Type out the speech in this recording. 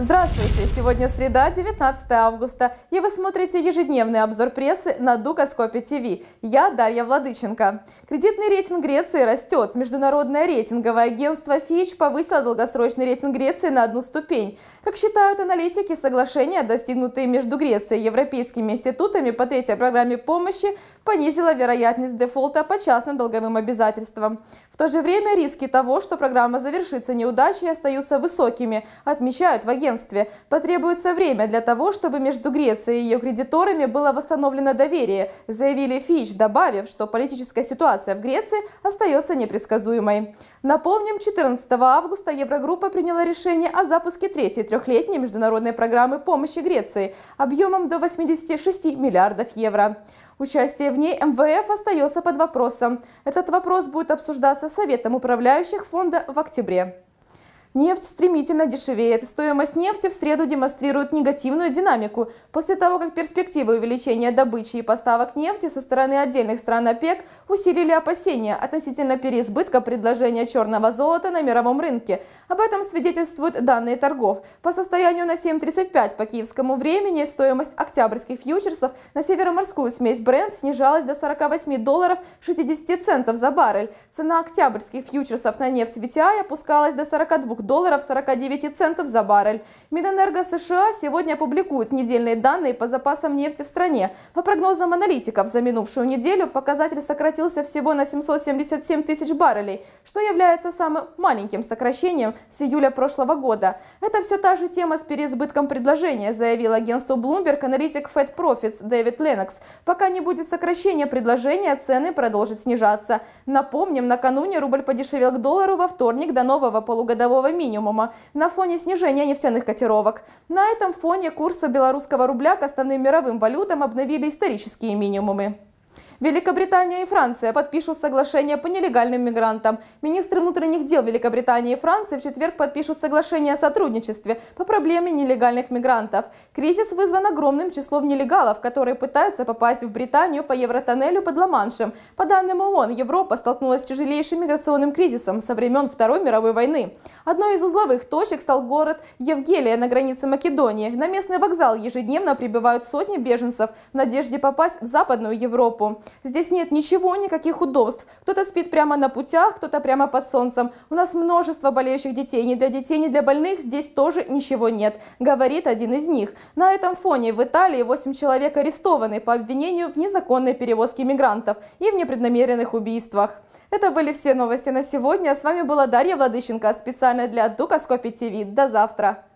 Здравствуйте! Сегодня среда, 19 августа, и вы смотрите ежедневный обзор прессы на Дукаскопе ТВ. Я Дарья Владыченко. Кредитный рейтинг Греции растет. Международное рейтинговое агентство Fitch повысило долгосрочный рейтинг Греции на одну ступень. Как считают аналитики, соглашение, достигнутое между Грецией и европейскими институтами по третьей программе помощи, понизило вероятность дефолта по частным долговым обязательствам. В то же время риски того, что программа завершится неудачей, остаются высокими, отмечают в агентстве агентстве. Потребуется время для того, чтобы между Грецией и ее кредиторами было восстановлено доверие, заявили Фич, добавив, что политическая ситуация в Греции остается непредсказуемой. Напомним, 14 августа Еврогруппа приняла решение о запуске третьей трехлетней международной программы помощи Греции объемом до 86 миллиардов евро. Участие в ней МВФ остается под вопросом. Этот вопрос будет обсуждаться Советом управляющих фонда в октябре. Нефть стремительно дешевеет. Стоимость нефти в среду демонстрирует негативную динамику. После того, как перспективы увеличения добычи и поставок нефти со стороны отдельных стран ОПЕК усилили опасения относительно переизбытка предложения черного золота на мировом рынке. Об этом свидетельствуют данные торгов. По состоянию на 7.35 по киевскому времени стоимость октябрьских фьючерсов на североморскую смесь бренд снижалась до 48 долларов 60 центов за баррель. Цена октябрьских фьючерсов на нефть VTI опускалась до 42 долларов 49 центов за баррель. Минэнерго США сегодня опубликует недельные данные по запасам нефти в стране. По прогнозам аналитиков, за минувшую неделю показатель сократился всего на 777 тысяч баррелей, что является самым маленьким сокращением с июля прошлого года. Это все та же тема с переизбытком предложения, заявил агентству Bloomberg аналитик Fed Profits Дэвид Ленокс. Пока не будет сокращения предложения, цены продолжат снижаться. Напомним, накануне рубль подешевел к доллару во вторник до нового полугодового прожитого минимума на фоне снижения нефтяных котировок. На этом фоне курсы белорусского рубля к остальным мировым валютам обновили исторические минимумы. Великобритания и Франция подпишут соглашение по нелегальным мигрантам. Министры внутренних дел Великобритании и Франции в четверг подпишут соглашение о сотрудничестве по проблеме нелегальных мигрантов. Кризис вызван огромным числом нелегалов, которые пытаются попасть в Британию по Евротоннелю под Ла-Маншем. По данным ООН, Европа столкнулась с тяжелейшим миграционным кризисом со времен Второй мировой войны. Одной из узловых точек стал город Евгелия на границе Македонии. На местный вокзал ежедневно прибывают сотни беженцев в надежде попасть в Западную Европу. Здесь нет ничего, никаких удобств. Кто-то спит прямо на путях, кто-то прямо под солнцем. У нас множество болеющих детей. Ни для детей, ни для больных здесь тоже ничего нет, говорит один из них. На этом фоне в Италии 8 человек арестованы по обвинению в незаконной перевозке мигрантов и в непреднамеренных убийствах. Это были все новости на сегодня. С вами была Дарья Владыщенко специально для Дукаскопи ТВ. До завтра!